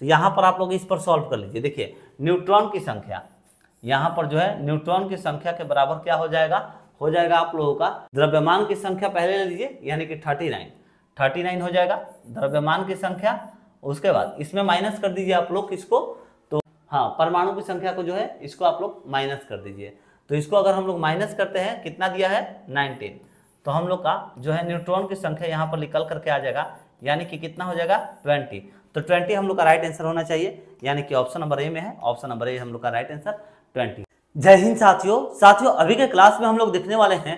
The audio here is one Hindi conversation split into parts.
तो यहाँ पर आप लोग इस पर सॉल्व कर लीजिए देखिए न्यूट्रॉन की संख्या यहाँ पर जो है न्यूट्रॉन की संख्या के बराबर क्या हो जाएगा हो जाएगा आप लोगों का द्रव्यमान की संख्या पहले ले लीजिए यानी कि थर्टी नाइन थर्टी नाइन हो जाएगा द्रव्यमान की संख्या उसके बाद इसमें माइनस कर दीजिए आप लोग इसको तो हाँ परमाणु की संख्या को जो है इसको आप लोग माइनस कर दीजिए तो इसको अगर हम लोग माइनस करते हैं कितना दिया है नाइनटीन तो हम लोग का जो है न्यूट्रॉन की संख्या यहाँ पर निकल करके आ जाएगा यानी कि कितना हो जाएगा ट्वेंटी तो ट्वेंटी हम लोग का राइट आंसर होना चाहिए यानी कि ऑप्शन नंबर ए में है ऑप्शन नंबर ए हम लोग का राइट आंसर ट्वेंटी जय हिंद साथियों साथियों अभी के क्लास में हम लोग देखने वाले हैं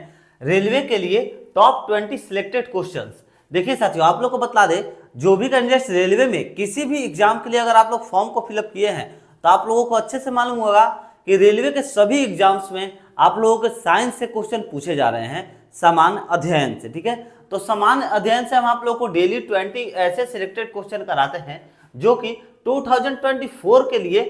रेलवे के लिए टॉप ट्वेंटी सिलेक्टेड क्वेश्चन देखिए साथियों आप लोग को बता दे जो भी कैंडिडेट रेलवे में किसी भी एग्जाम के लिए अगर आप लोग फॉर्म को फिलअप किए हैं तो आप लोगों को अच्छे से मालूम होगा कि रेलवे के सभी एग्जाम्स में आप लोगों के साइंस से क्वेश्चन पूछे जा रहे हैं सामान्य अध्ययन से ठीक है तो समान अध्ययन से हम आप लोगों को डेली ट्वेंटी ऐसे सिलेक्टेड क्वेश्चन कराते हैं जो कि 2024 के लिए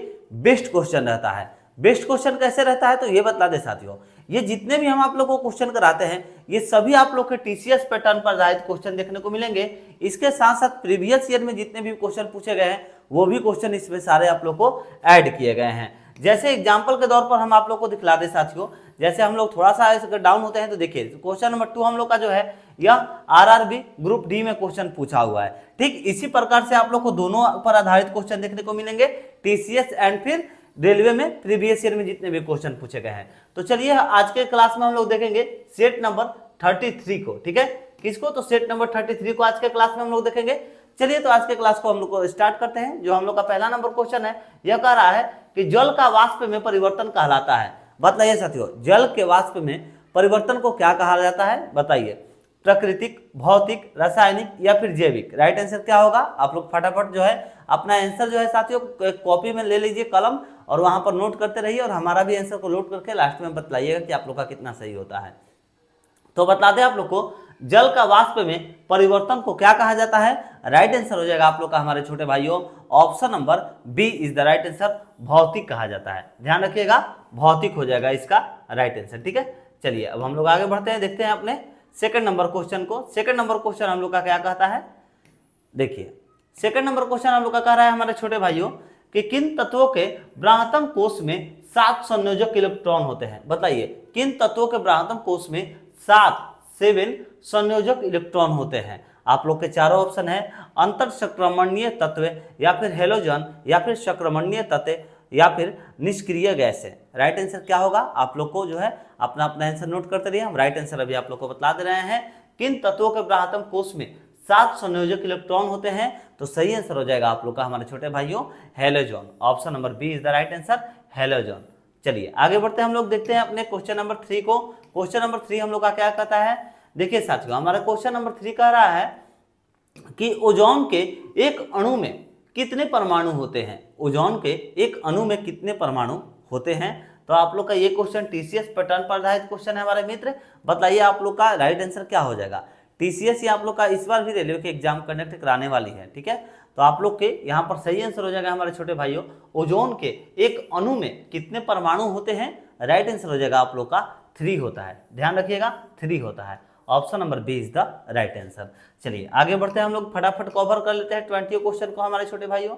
बेस्ट क्वेश्चन रहता है बेस्ट क्वेश्चन कैसे रहता है तो ये बता दे साथियों ये जितने भी हम आप लोगों को क्वेश्चन कराते हैं ये सभी आप लोग के टीसीएस पैटर्न पर आधारित क्वेश्चन देखने को मिलेंगे इसके साथ साथ प्रीवियस ईयर में जितने भी क्वेश्चन पूछे गए हैं वो भी क्वेश्चन इसमें सारे आप लोग को ऐड किए गए हैं जैसे एग्जाम्पल के तौर पर हम आप लोग को दिखला दे साथियों जैसे हम लोग थोड़ा सा अगर डाउन होते हैं तो देखिए क्वेश्चन नंबर टू हम लोग का जो है यह आरआरबी ग्रुप डी में क्वेश्चन पूछा हुआ है ठीक इसी प्रकार से आप लोग को दोनों पर आधारित क्वेश्चन देखने को मिलेंगे टीसीएस एंड फिर रेलवे में प्रीवियस ईयर में जितने भी क्वेश्चन पूछे गए हैं तो चलिए आज के क्लास में हम लोग देखेंगे सेट नंबर थर्टी थ्री को ठीक है किसको तो सेट नंबर थर्टी थ्री को आज के क्लास में हम लोग देखेंगे चलिए तो आज के क्लास को हम लोग को स्टार्ट करते हैं जो हम लोग का पहला नंबर क्वेश्चन है यह कह रहा है कि जल का वाष्प में परिवर्तन कहलाता है बताइए साथियों जल के वाष्प में परिवर्तन को क्या कहा जाता है बताइए प्राकृतिक भौतिक रासायनिक या फिर जैविक राइट आंसर क्या होगा आप लोग फटाफट जो है अपना आंसर जो है साथियों कॉपी में ले लीजिए कलम और वहां पर नोट करते रहिए और हमारा भी आंसर को नोट करके लास्ट में बतलाइएगा कि आप लोग का कितना सही होता है तो बता दें आप लोग को जल का वाष्प में परिवर्तन को क्या कहा जाता है राइट आंसर हो जाएगा आप लोग का हमारे छोटे भाइयों option number B is the right answer भौतिक कहा जाता है ध्यान रखिएगा भौतिक हो जाएगा इसका राइट आंसर ठीक है चलिए अब हम लोग आगे बढ़ते हैं देखते हैं अपने सेकंड नंबर क्वेश्चन को सेकंड नंबर क्वेश्चन हम लोग का क्या कहता है देखिए सेकंड नंबर क्वेश्चन हम लोग का कह रहा है हमारे छोटे भाइयों कि किन तत्वों के ब्राहतम कोष में सात संयोजक इलेक्ट्रॉन होते हैं बताइए किन तत्वों के ब्राहतम कोष में सात सेवन संयोजक इलेक्ट्रॉन होते हैं आप लोग के चारों ऑप्शन है अंतर संक्रमणीय तत्व या फिर हेलोजन या फिर संक्रमणीय तत्व या फिर निष्क्रिय गैस है राइट आंसर क्या होगा आप लोग को जो है अपना अपना आंसर नोट करते रहिए हम राइट आंसर अभी आप लोग को बता दे रहे हैं किन तत्वों के ब्राहतम कोष में सात संयोजक इलेक्ट्रॉन होते हैं तो सही आंसर हो जाएगा आप लोग का हमारे छोटे भाइयों halogen option number B is the right answer halogen चलिए आगे बढ़ते हैं हम लोग देखते हैं अपने क्वेश्चन नंबर थ्री को क्वेश्चन नंबर थ्री हम लोग का क्या कहता है देखिए साथियों हमारा क्वेश्चन नंबर थ्री कह रहा है कि ओजोन के एक अणु में कितने परमाणु होते हैं ओजोन के एक अणु में कितने परमाणु होते हैं तो आप लोग का ये क्वेश्चन टीसीएस पैटर्न पर आधारित क्वेश्चन है हमारे मित्र बताइए आप लोग का राइट आंसर क्या हो जाएगा टीसीएस ये आप लोग का इस बार भी रेलवे के एग्जाम कंडक्ट कराने वाली है ठीक है तो आप लोग के यहाँ पर सही आंसर हो जाएगा हमारे छोटे भाइयों ओजोन के एक अणु में कितने परमाणु होते हैं राइट आंसर हो जाएगा आप लोग का थ्री होता है ध्यान रखिएगा थ्री होता है option number B is the right answer चलिए आगे बढ़ते हैं हम लोग फटाफट कवर कर लेते हैं ट्वेंटी क्वेश्चन को हमारे छोटे भाइयों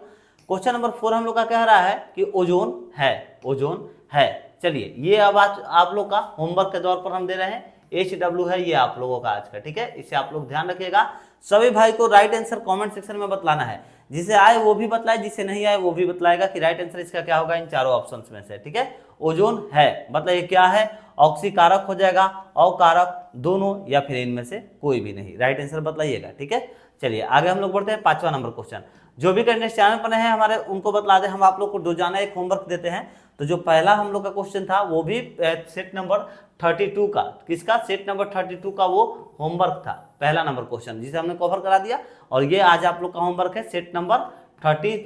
क्वेश्चन नंबर फोर हम लोग का कह रहा है कि ओजोन है ओजोन है चलिए ये अब आज आप लोग का होमवर्क के तौर पर हम दे रहे हैं एच डब्ल्यू है ये आप लोगों का आज का ठीक है इसे आप लोग ध्यान रखिएगा सभी भाई को राइट आंसर कमेंट सेक्शन में बतलाना है जिसे आए वो भी बतलाए जिसे नहीं आए वो भी बतलाएगा कि राइट आंसर इसका क्या होगा इन चारों ऑप्शन में से ठीक है ओजोन है बताइए क्या है ऑक्सीकारक हो जाएगा अवकारक दोनों या फिर इनमें से कोई भी नहीं राइट आंसर बतलाइएगा ठीक है चलिए आगे हम लोग बढ़ते हैं पांचवा नंबर क्वेश्चन जो भी कैंडिडेट चैनल पर हैं हमारे उनको बतला दें हम आप लोग को रोजाना एक होमवर्क देते हैं तो जो पहला हम लोग का क्वेश्चन था वो भी सेट नंबर 32 का किसका सेट नंबर 32 का वो होमवर्क था पहला नंबर क्वेश्चन जिसे हमने कवर करा दिया और ये आज आप लोग का होमवर्क है सेट नंबर थर्टी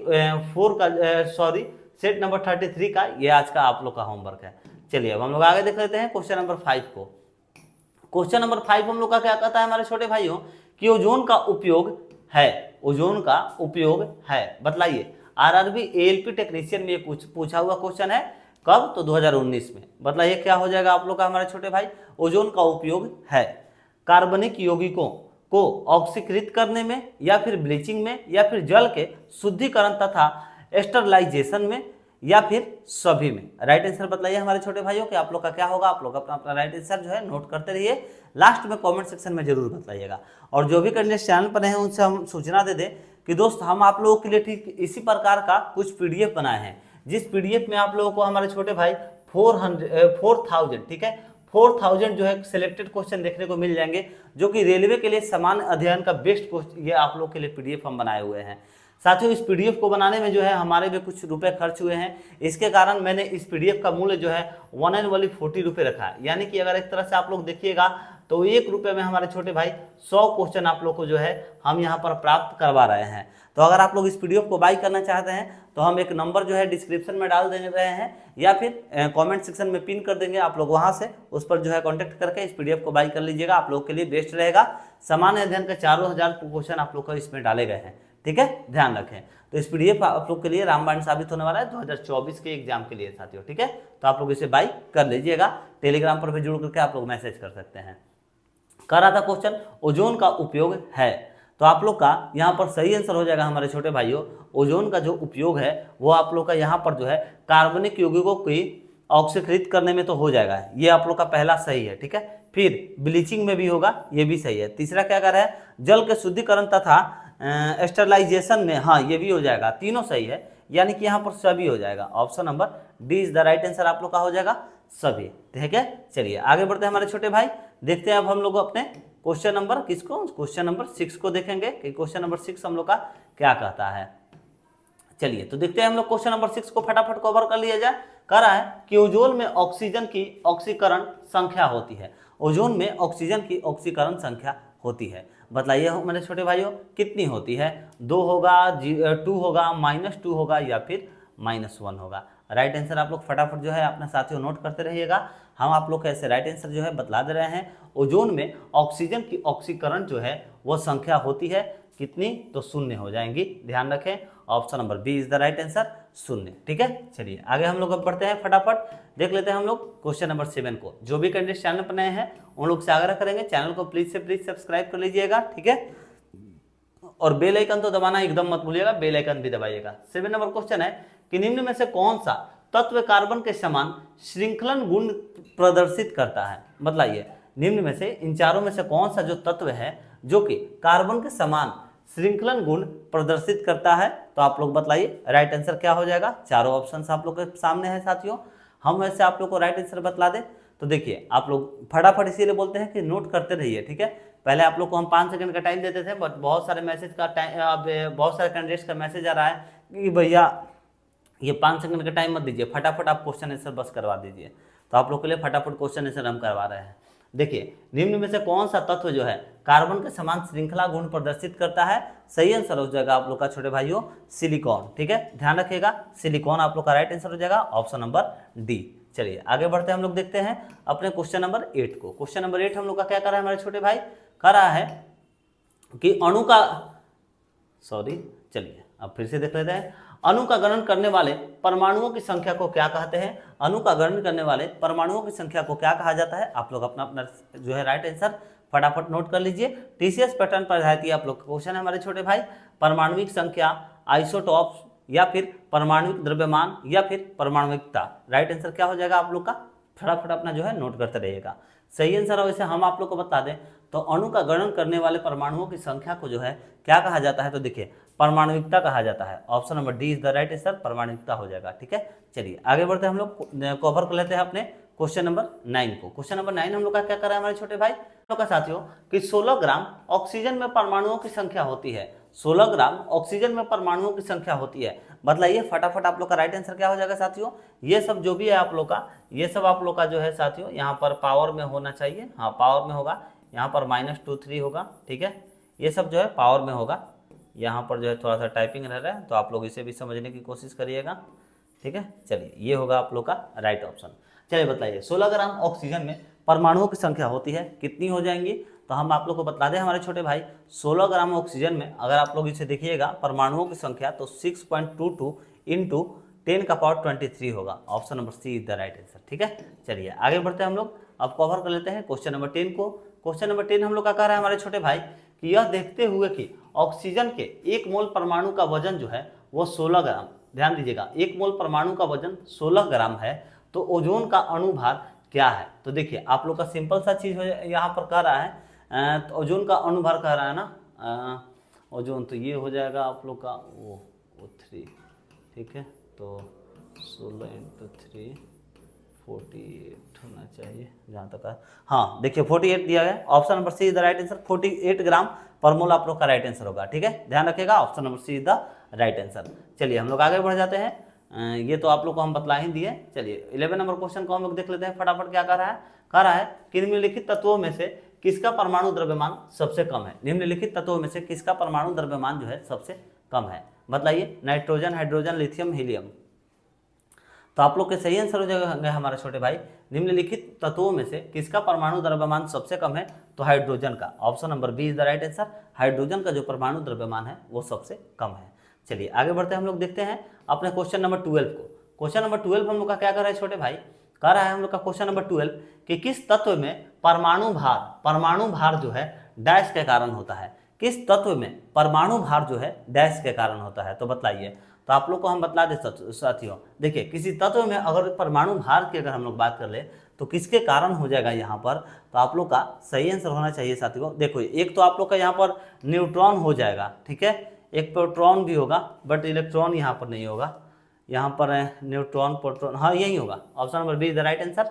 फोर का sorry set number thirty three का ये आज का आप लोग का होमवर्क है चलिए अब हम लोग आगे देख लेते हैं क्वेश्चन नंबर फाइव को क्वेश्चन नंबर फाइव हम लोग का क्या कहता है हमारे छोटे भाइयों कि ओजोन का उपयोग है ओजोन का उपयोग है बतलाइए आरआरबी एएलपी टेक्नीशियन में पूछ, पूछा हुआ क्वेश्चन है कब तो 2019 में बतलाइए क्या हो जाएगा आप लोग का हमारे छोटे भाई ओजोन का उपयोग है कार्बनिक यौगिकों को ऑक्सीकृत करने में या फिर ब्लीचिंग में या फिर जल के शुद्धिकरण तथा एस्टरलाइजेशन में या फिर सभी में राइट आंसर बताइए हमारे छोटे भाइयों कि आप लोग का क्या होगा आप लोग अपना अपना राइट आंसर जो है नोट करते रहिए लास्ट में कमेंट सेक्शन में जरूर बताइएगा और जो भी कैंडिडेट चैनल पर हैं उनसे हम सूचना दे दें कि दोस्त हम आप लोगों के लिए ठीक इसी प्रकार का कुछ पी बनाए हैं जिस पी में आप लोगों को हमारे छोटे भाई फोर हंड्रेड फोर थाउजेंड ठीक है फोर थाउजेंड जो है सिलेक्टेड क्वेश्चन देखने को मिल जाएंगे जो कि रेलवे के लिए समान अध्ययन का बेस्ट क्वेश्चन ये आप लोग के लिए पीडीएफ हम बनाए हुए हैं साथियों इस पीडीएफ को बनाने में जो है हमारे भी कुछ रुपए खर्च हुए हैं इसके कारण मैंने इस पीडीएफ का मूल्य जो है वन एंड वाली फोर्टी रुपये रखा है यानी कि अगर एक तरह से आप लोग देखिएगा तो एक रुपये में हमारे छोटे भाई सौ क्वेश्चन आप लोग को जो है हम यहाँ पर प्राप्त करवा रहे हैं तो अगर आप लोग इस पी को बाई करना चाहते हैं तो हम एक नंबर जो है डिस्क्रिप्शन में डाल दे रहे हैं या फिर कमेंट सेक्शन में पिन कर देंगे आप लोग वहाँ से उस पर जो है कॉन्टैक्ट करके इस पीडीएफ को बाई कर लीजिएगा आप लोग के लिए बेस्ट रहेगा सामान्य अध्ययन का चारों हज़ार क्वेश्चन आप लोग को इसमें डाले गए हैं ठीक है ध्यान रखें तो इस पी आप लोग के लिए रामबाण साबित होने वाला है 2024 के एग्जाम के लिए साथियों ठीक है तो आप लोग इसे बाई कर लीजिएगा टेलीग्राम पर भी जुड़ करके आप लोग मैसेज कर सकते हैं कर रहा था क्वेश्चन ओजोन का उपयोग है तो आप लोग का यहाँ पर सही आंसर हो जाएगा हमारे छोटे भाइयों ओजोन का जो उपयोग है वो आप लोग का यहाँ पर जो है कार्बनिक यौगिकों की ऑक्सीकृत करने में तो हो जाएगा ये आप लोग का पहला सही है ठीक है फिर ब्लीचिंग में भी होगा ये भी सही है तीसरा क्या कर रहा है जल के शुद्धिकरण तथा एस्टरलाइजेशन में हाँ ये भी हो जाएगा तीनों सही है यानी कि यहाँ पर सभी हो जाएगा option number D is the right answer आप लोग का हो जाएगा सभी ठीक है चलिए आगे बढ़ते हैं हमारे छोटे भाई देखते हैं अब हम लोग अपने क्वेश्चन नंबर किसको क्वेश्चन नंबर सिक्स को देखेंगे कि क्वेश्चन नंबर सिक्स हम लोग का क्या कहता है चलिए तो देखते हैं हम लोग क्वेश्चन नंबर सिक्स को फटाफट कवर कर लिया जाए कह रहा है कि ओजोन में ऑक्सीजन की ऑक्सीकरण संख्या होती है ओजोन में ऑक्सीजन की ऑक्सीकरण संख्या होती है बताइए मेरे छोटे भाइयों कितनी होती है दो होगा जी टू होगा माइनस टू होगा या फिर माइनस वन होगा राइट right आंसर आप लोग फटाफट जो है अपने साथियों नोट करते रहिएगा हम आप लोग कैसे राइट आंसर जो है बतला दे रहे हैं ओजोन में ऑक्सीजन की ऑक्सीकरण जो है वो संख्या होती है कितनी तो शून्य हो जाएंगी ध्यान रखें option number B is the right answer शून्य ठीक है चलिए आगे हम लोग अब पढ़ते हैं फटाफट देख लेते हैं हम लोग क्वेश्चन नंबर सेवन को जो भी कैंडिडेट चैनल पर नए हैं उन लोग से आग्रह करेंगे चैनल को प्लीज से प्लीज सब्सक्राइब कर लीजिएगा ठीक है और बेल आइकन तो दबाना एकदम मत भूलिएगा बेल आइकन भी दबाइएगा सेवन नंबर क्वेश्चन है कि निम्न में से कौन सा तत्व कार्बन के समान श्रृंखलन गुण प्रदर्शित करता है बतलाइए निम्न में से इन चारों में से कौन सा जो तत्व है जो कि कार्बन के समान श्रृंखलन गुण प्रदर्शित करता है तो आप लोग बताइए राइट आंसर क्या हो जाएगा चारों ऑप्शन आप लोग के सामने है साथियों हम वैसे आप लोग को राइट आंसर बतला दे तो देखिए आप लोग फटाफट इसीलिए बोलते हैं कि नोट करते रहिए ठीक है पहले आप लोग को हम पाँच सेकंड का टाइम देते थे बट बहुत सारे मैसेज का टाइम अब बहुत सारे कैंडिडेट्स का मैसेज आ रहा है कि भैया ये पाँच सेकंड का टाइम मत दीजिए फटाफट आप क्वेश्चन आंसर बस करवा दीजिए तो आप लोग के लिए फटाफट क्वेश्चन आंसर हम करवा रहे हैं देखिए निम्न में से कौन सा तत्व जो है कार्बन के समान श्रृंखला गुण प्रदर्शित करता है सही आंसर हो जाएगा आप लोग का छोटे भाइयों सिलिकॉन ठीक है ध्यान रखिएगा सिलिकॉन आप लोग का राइट आंसर हो जाएगा ऑप्शन नंबर डी चलिए आगे बढ़ते हैं हम लोग देखते हैं अपने क्वेश्चन नंबर एट को क्वेश्चन नंबर एट हम लोग का क्या कर रहा है हमारे छोटे भाई कर रहा है कि अणु का सॉरी चलिए अब फिर से देख लेते हैं अणु का गणन करने वाले परमाणुओं की संख्या को क्या कहते हैं अणु का गणन करने वाले परमाणुओं की संख्या को क्या कहा जाता है आप लोग अपना अपना जो है राइट आंसर फटाफट नोट कर लीजिए टीसीएस पैटर्न पर आधारित आप लोग का क्वेश्चन है हमारे छोटे भाई परमाणुविक संख्या आइसोटॉप या फिर परमाणु द्रव्यमान या फिर परमाणुविकता राइट आंसर क्या हो जाएगा आप लोग का फटाफट अपना जो है नोट करते रहिएगा सही आंसर है वैसे हम आप लोग को बता दें तो अणु का गणन करने वाले परमाणुओं की संख्या को जो है क्या कहा जाता है तो देखिए परमाणुविकता कहा जाता है option number D is the right answer परमाणुविकता हो जाएगा ठीक है चलिए आगे बढ़ते हैं हम लोग कवर कर लेते हैं अपने क्वेश्चन नंबर नाइन को क्वेश्चन नंबर नाइन हम लोग का क्या करा है हमारे छोटे भाई लोग का साथियों कि सोलह ग्राम ऑक्सीजन में परमाणुओं की संख्या होती है 16 ग्राम ऑक्सीजन में परमाणुओं की संख्या होती है बताइए फटाफट आप लोग का राइट आंसर क्या हो जाएगा साथियों ये सब जो भी है आप लोग का ये सब आप लोग का जो है साथियों यहाँ पर पावर में होना चाहिए हाँ पावर में होगा यहाँ पर माइनस टू थ्री होगा ठीक है ये सब जो है पावर में होगा यहाँ पर जो है थोड़ा सा टाइपिंग रह रहा है तो आप लोग इसे भी समझने की कोशिश करिएगा ठीक है चलिए ये होगा आप लोग का राइट ऑप्शन चलिए बताइए सोलह ग्राम ऑक्सीजन में परमाणुओं की संख्या होती है कितनी हो जाएंगी तो हम आप लोग को बता दें हमारे छोटे भाई 16 ग्राम ऑक्सीजन में अगर आप लोग इसे देखिएगा परमाणुओं की संख्या तो 6.22 point two two into ten का पावर ट्वेंटी थ्री होगा option number C is the right answer ठीक है चलिए आगे बढ़ते हैं हम लोग अब कवर कर लेते हैं क्वेश्चन नंबर टेन को क्वेश्चन नंबर टेन हम लोग का कह रहे हैं हमारे छोटे भाई कि यह देखते हुए कि ऑक्सीजन के एक मोल परमाणु का वजन जो है वो 16 ग्राम ध्यान दीजिएगा एक मोल परमाणु का वजन 16 ग्राम है तो ओजोन का अनुभार क्या है तो देखिए आप लोग का सिंपल सा चीज़ यहाँ पर कह रहा है तो ओजोन का अनुभार कह रहा है ना ओजोन तो ये हो जाएगा आप लोग का वो ओ थ्री ठीक है तो सोलह इंटू थ्री फोर्टी एट होना चाहिए जहाँ तक हाँ देखिए फोर्टी एट दिया गया option number C is the right answer forty eight gram परमोला प्रो आप लोग का राइट आंसर होगा ठीक है ध्यान रखिएगा option number C is the right answer चलिए हम लोग आगे बढ़ जाते हैं ये तो आप लोग को हम बतला ही दिए चलिए इलेवन नंबर क्वेश्चन को हम लोग देख लेते हैं फटाफट क्या कह रहा है कह रहा है कि निम्नलिखित तत्वों में से किसका परमाणु द्रव्यमान सबसे कम है निम्नलिखित तत्वों में से किसका परमाणु द्रव्यमान जो है सबसे कम है बताइए नाइट्रोजन हाइड्रोजन लिथियम हीलियम तो आप लोग के सही आंसर हो जाएगा हमारे छोटे भाई निम्नलिखित तत्वों में से किसका परमाणु द्रव्यमान सबसे कम है तो हाइड्रोजन का option number B is the right answer hydrogen का जो परमाणु द्रव्यमान है वो सबसे कम है चलिए आगे बढ़ते हैं हम लोग देखते हैं अपने क्वेश्चन नंबर ट्वेल्व को क्वेश्चन नंबर ट्वेल्व हम लोग का क्या कर रहे हैं छोटे भाई कह रहा है हम लोग का क्वेश्चन नंबर ट्वेल्व कि किस तत्व में परमाणु भार परमाणु भार जो है डैश के कारण होता है किस तत्व में परमाणु भार जो है डैश के कारण होता है तो बताइए तो आप लोग को हम बतला दें साथियों देखिए किसी तत्व में अगर परमाणु भार की अगर हम लोग बात कर ले तो किसके कारण हो जाएगा यहाँ पर तो आप लोग का सही आंसर होना चाहिए साथियों देखो एक तो आप लोग का यहाँ पर न्यूट्रॉन हो जाएगा ठीक है एक प्रोट्रॉन भी होगा बट इलेक्ट्रॉन यहाँ पर नहीं होगा यहाँ पर न्यूट्रॉन प्रोट्रॉन हाँ यही होगा option number B is the right answer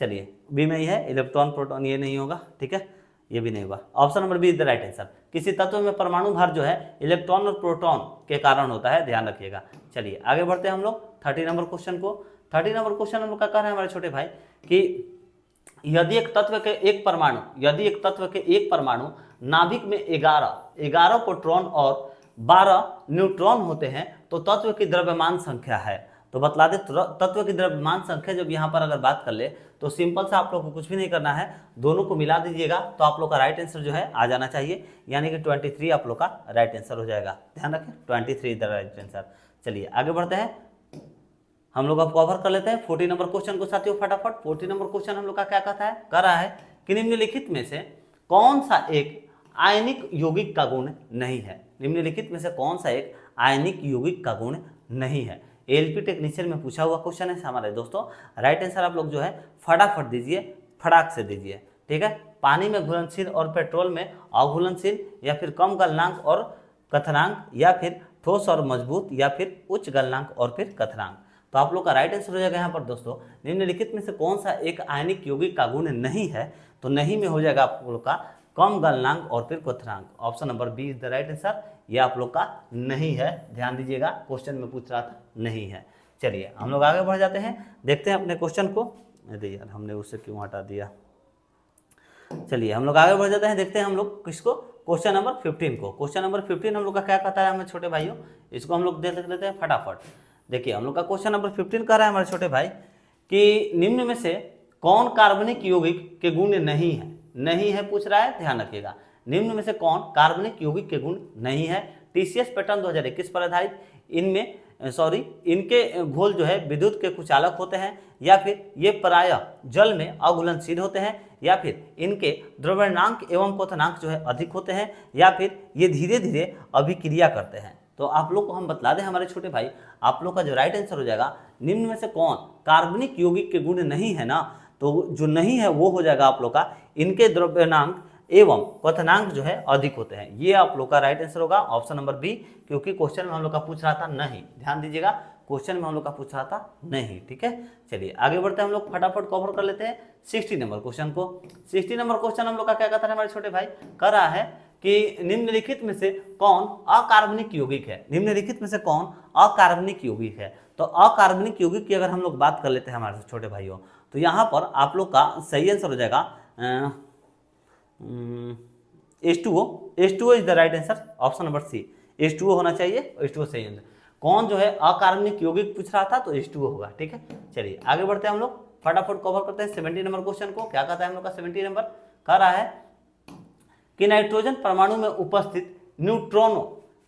चलिए बी में ही है इलेक्ट्रॉन प्रोटॉन ये नहीं होगा ठीक है ये भी नहीं हुआ option number B is the right answer किसी तत्व में परमाणु भार जो है इलेक्ट्रॉन और प्रोटॉन के कारण होता है ध्यान रखिएगा चलिए आगे बढ़ते हैं हम लोग थर्टी नंबर क्वेश्चन को थर्टी नंबर क्वेश्चन हम लोग का कह रहे हैं हमारे छोटे भाई कि यदि एक तत्व के एक परमाणु यदि एक तत्व के एक परमाणु नाभिक में ग्यारह ग्यारह प्रोट्रॉन और बारह न्यूट्रॉन होते हैं तो तत्व की द्रव्यमान संख्या है तो बतला दे तत्व की द्रव्यमान संख्या जब यहाँ पर अगर बात कर ले तो सिंपल सा आप लोग को कुछ भी नहीं करना है दोनों को मिला दीजिएगा तो आप लोग का राइट आंसर जो है आ जाना चाहिए यानी कि 23 आप लोग का राइट आंसर हो जाएगा ध्यान रखें 23 थ्री इधर राइट आंसर चलिए आगे बढ़ते हैं हम लोग अब कवर कर लेते हैं फोर्टी नंबर क्वेश्चन को साथियों फटाफट फोर्टी नंबर क्वेश्चन हम लोग का क्या कहता है कर रहा है कि निम्नलिखित में से कौन सा एक आयनिक यौगिक का गुण नहीं है निम्नलिखित में से कौन सा एक आयनिक यौगिक का गुण नहीं है एल टेक्नीशियन में पूछा हुआ क्वेश्चन है हमारे दोस्तों राइट आंसर आप लोग जो है फटाफट दीजिए फटाक से दीजिए ठीक है पानी में घुलनशील और पेट्रोल में अघुलनशील या फिर कम गलनांक और कथनांक या फिर ठोस और मजबूत या फिर उच्च गलनांक और फिर कथनांक तो आप लोग का राइट आंसर हो जाएगा यहाँ पर दोस्तों निम्नलिखित में से कौन सा एक आयनिक यौगिक का गुण नहीं है तो नहीं में हो जाएगा आप लोग का कम गलनांक और फिर क्वथनांक option number B is the right answer ये आप लोग का नहीं है ध्यान दीजिएगा क्वेश्चन में पूछ रहा था नहीं है चलिए हम लोग आगे बढ़ जाते हैं देखते हैं अपने क्वेश्चन को अरे यार हमने उसे क्यों हटा दिया चलिए हम लोग आगे बढ़ जाते हैं देखते हैं हम लोग किसको क्वेश्चन नंबर फिफ्टीन को क्वेश्चन नंबर फिफ्टीन हम लोग का क्या कहता है हमारे छोटे भाइयों इसको हम लोग देख लेते हैं फटाफट देखिए हम लोग का क्वेश्चन नंबर फिफ्टीन कह रहा है हमारे छोटे भाई कि निम्न में से कौन कार्बनिक यौगिक के गुण नहीं है नहीं है पूछ रहा है ध्यान रखिएगा निम्न में से कौन कार्बनिक यौगिक के गुण नहीं है टीसीएस पैटर्न 2021 पर आधारित इनमें सॉरी इनके घोल जो है विद्युत के कुचालक होते हैं या फिर ये प्राय जल में अघुलनशील होते हैं या फिर इनके द्रव्यनांक एवं क्वथनांक जो है अधिक होते हैं या फिर ये धीरे धीरे अभिक्रिया करते हैं तो आप लोग को हम बतला दें हमारे छोटे भाई आप लोग का जो राइट आंसर हो जाएगा निम्न में से कौन कार्बनिक यौगिक के गुण नहीं है ना तो जो नहीं है वो हो जाएगा आप लोग का इनके द्रव्यनांक एवं पथनांक जो है अधिक होते हैं ये आप लोग का राइट आंसर होगा ऑप्शन नंबर बी क्योंकि क्वेश्चन में हम लोग का पूछ रहा था नहीं ध्यान दीजिएगा क्वेश्चन में हम लोग का पूछ रहा था नहीं ठीक है चलिए आगे बढ़ते हैं हम लोग फटाफट कवर कर लेते हैं सिक्सटी नंबर क्वेश्चन को सिक्सटी नंबर क्वेश्चन हम लोग का क्या कहता है हमारे छोटे भाई कर रहा है कि निम्नलिखित में से कौन अकार्बनिक यौगिक है निम्नलिखित में से कौन अकार्बनिक यौगिक है तो अकार्बनिक यौगिक की अगर हम लोग बात कर लेते हैं हमारे छोटे भाइयों तो यहाँ पर आप लोग का सही आंसर हो जाएगा S two O S two O is the right answer option number C S two O होना चाहिए एस टू ओ सही आंसर कौन जो है अकार्बनिक यौगिक पूछ रहा था तो एस टू ओ होगा ठीक है चलिए आगे बढ़ते हैं हम लोग फटाफट कवर करते हैं सेवेंटी नंबर क्वेश्चन को क्या कहता है हम लोग का सेवेंटी नंबर कह रहा है कि नाइट्रोजन परमाणु में उपस्थित न्यूट्रॉनो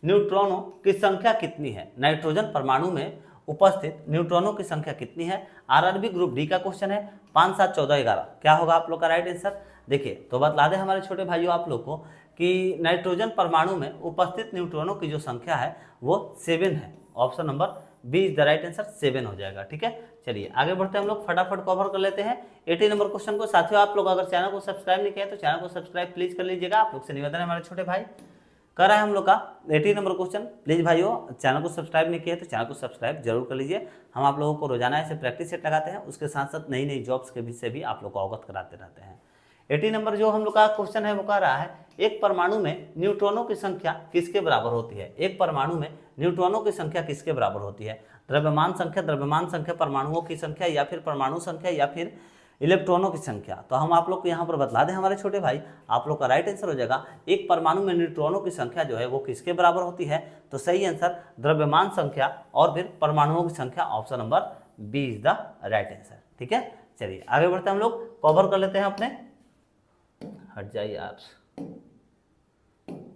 न्यूट्रॉनो की संख्या कितनी है नाइट्रोजन परमाणु में उपस्थित न्यूट्रॉनों की संख्या कितनी है आरआरबी ग्रुप डी का क्वेश्चन है पाँच सात चौदह ग्यारह क्या होगा आप लोग का राइट आंसर देखिए तो बतला दें हमारे छोटे भाइयों आप लोग को कि नाइट्रोजन परमाणु में उपस्थित न्यूट्रॉनों की जो संख्या है वो सेवन है option number B is the right answer seven हो जाएगा ठीक है चलिए आगे बढ़ते हैं हम लोग फटाफट कवर कर लेते हैं एटी नंबर क्वेश्चन को साथियों आप लोग अगर चैनल को सब्सक्राइब नहीं किया तो चैनल को सब्सक्राइब प्लीज कर लीजिएगा आप लोग से निवेदन है हमारे छोटे भाई कर रहा है हम लोग का एटीन नंबर क्वेश्चन प्लीज़ भाइयों चैनल को सब्सक्राइब नहीं किया तो चैनल को सब्सक्राइब जरूर कर लीजिए हम आप लोगों को रोजाना ऐसे प्रैक्टिस सेट लगाते हैं उसके साथ साथ नई नई जॉब्स के विषय भी आप लोग को अवगत कराते रहते हैं एटीन नंबर जो हम लोग का क्वेश्चन है वो कह रहा है एक परमाणु में न्यूट्रॉनों की संख्या किसके बराबर होती है एक परमाणु में न्यूट्रॉनों की संख्या किसके बराबर होती है द्रव्यमान संख्या द्रव्यमान संख्या परमाणुओं की संख्या या फिर परमाणु संख्या या फिर इलेक्ट्रॉनों की संख्या तो हम आप लोग को यहाँ पर बतला दें हमारे छोटे भाई आप लोग का राइट आंसर हो जाएगा एक परमाणु में न्यूट्रॉनों की संख्या जो है वो किसके बराबर होती है तो सही आंसर द्रव्यमान संख्या और फिर परमाणुओं की संख्या option number B is the right answer ठीक है चलिए आगे बढ़ते हैं हम लोग कवर कर लेते हैं अपने हट जाइए आप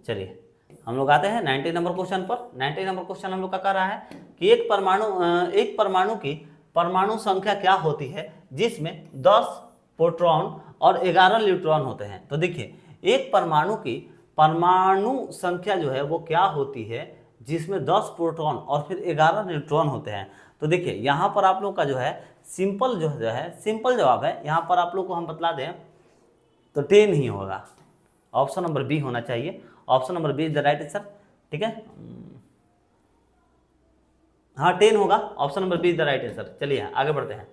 चलिए हम लोग आते हैं नाइनटीन नंबर क्वेश्चन पर नाइनटीन नंबर क्वेश्चन हम लोग का कह रहा है कि एक परमाणु एक परमाणु की परमाणु संख्या क्या होती है जिसमें 10 प्रोट्रॉन और 11 न्यूट्रॉन होते हैं तो देखिए एक परमाणु की परमाणु संख्या जो है वो क्या होती है जिसमें 10 प्रोटॉन और फिर 11 न्यूट्रॉन होते हैं तो देखिए यहाँ पर आप लोग का जो है सिंपल जो है सिंपल जवाब है यहाँ पर आप लोग को हम बतला दें तो टेन ही होगा ऑप्शन नंबर बी होना चाहिए option number B is the right answer ठीक है हाँ टेन होगा option number B the right answer चलिए आगे बढ़ते हैं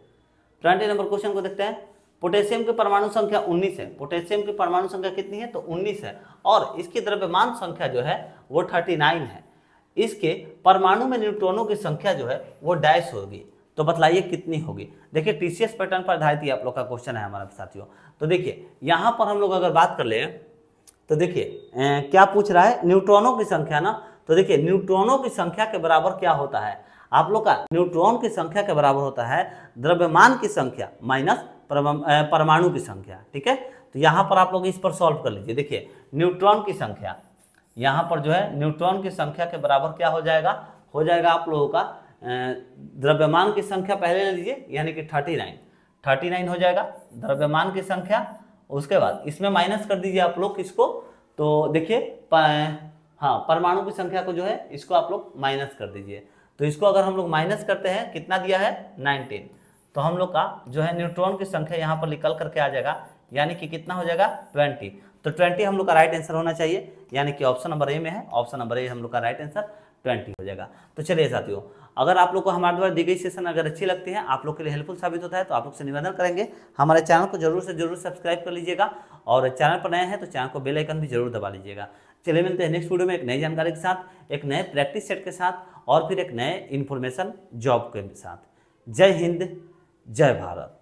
ट्वेंटी नंबर क्वेश्चन को देखते हैं पोटेशियम की परमाणु संख्या 19 है पोटेशियम की परमाणु संख्या कितनी है तो 19 है और इसकी द्रव्यमान संख्या जो है वो 39 है इसके परमाणु में न्यूट्रॉनों की संख्या जो है वो डैश होगी तो बतलाइए कितनी होगी देखिए टीसीएस पैटर्न पर आधारित आप लोग का क्वेश्चन है हमारे साथियों तो देखिए यहाँ पर हम लोग अगर बात कर ले तो देखिए क्या पूछ रहा है न्यूट्रॉनों की संख्या ना तो देखिए न्यूट्रॉनों की संख्या के बराबर क्या होता है आप लोग का न्यूट्रॉन की संख्या के बराबर होता है द्रव्यमान की संख्या माइनस परमाणु की संख्या ठीक है तो यहाँ पर आप लोग इस पर सॉल्व कर लीजिए देखिए न्यूट्रॉन की संख्या यहाँ पर जो है न्यूट्रॉन की संख्या के बराबर क्या हो जाएगा हो जाएगा आप लोगों का द्रव्यमान की संख्या पहले ले लीजिए यानी कि थर्टी नाइन थर्टी नाइन हो जाएगा द्रव्यमान की संख्या उसके बाद इसमें माइनस कर दीजिए आप लोग इसको तो देखिए हाँ परमाणु की संख्या को जो है इसको आप लोग माइनस कर दीजिए तो इसको अगर हम लोग माइनस करते हैं कितना दिया है नाइनटीन तो हम लोग का जो है न्यूट्रॉन की संख्या यहाँ पर निकल करके आ जाएगा यानी कि कितना हो जाएगा ट्वेंटी तो ट्वेंटी हम लोग का राइट आंसर होना चाहिए यानी कि ऑप्शन नंबर ए में है ऑप्शन नंबर ए हम लोग का राइट आंसर ट्वेंटी हो जाएगा तो चलिए साथियों अगर आप लोग को हमारे द्वारा दी गई सेशन अगर अच्छी लगती है आप लोग के लिए हेल्पफुल साबित होता है तो आप लोग से निवेदन करेंगे हमारे चैनल को जरूर से जरूर सब्सक्राइब कर लीजिएगा और चैनल पर नए हैं तो चैनल को बेल आइकन भी जरूर दबा लीजिएगा चलिए मिलते हैं नेक्स्ट वीडियो में एक नई जानकारी के साथ एक नए प्रैक्टिस सेट के साथ और फिर एक नए इन्फॉर्मेशन जॉब के साथ जय हिंद जय भारत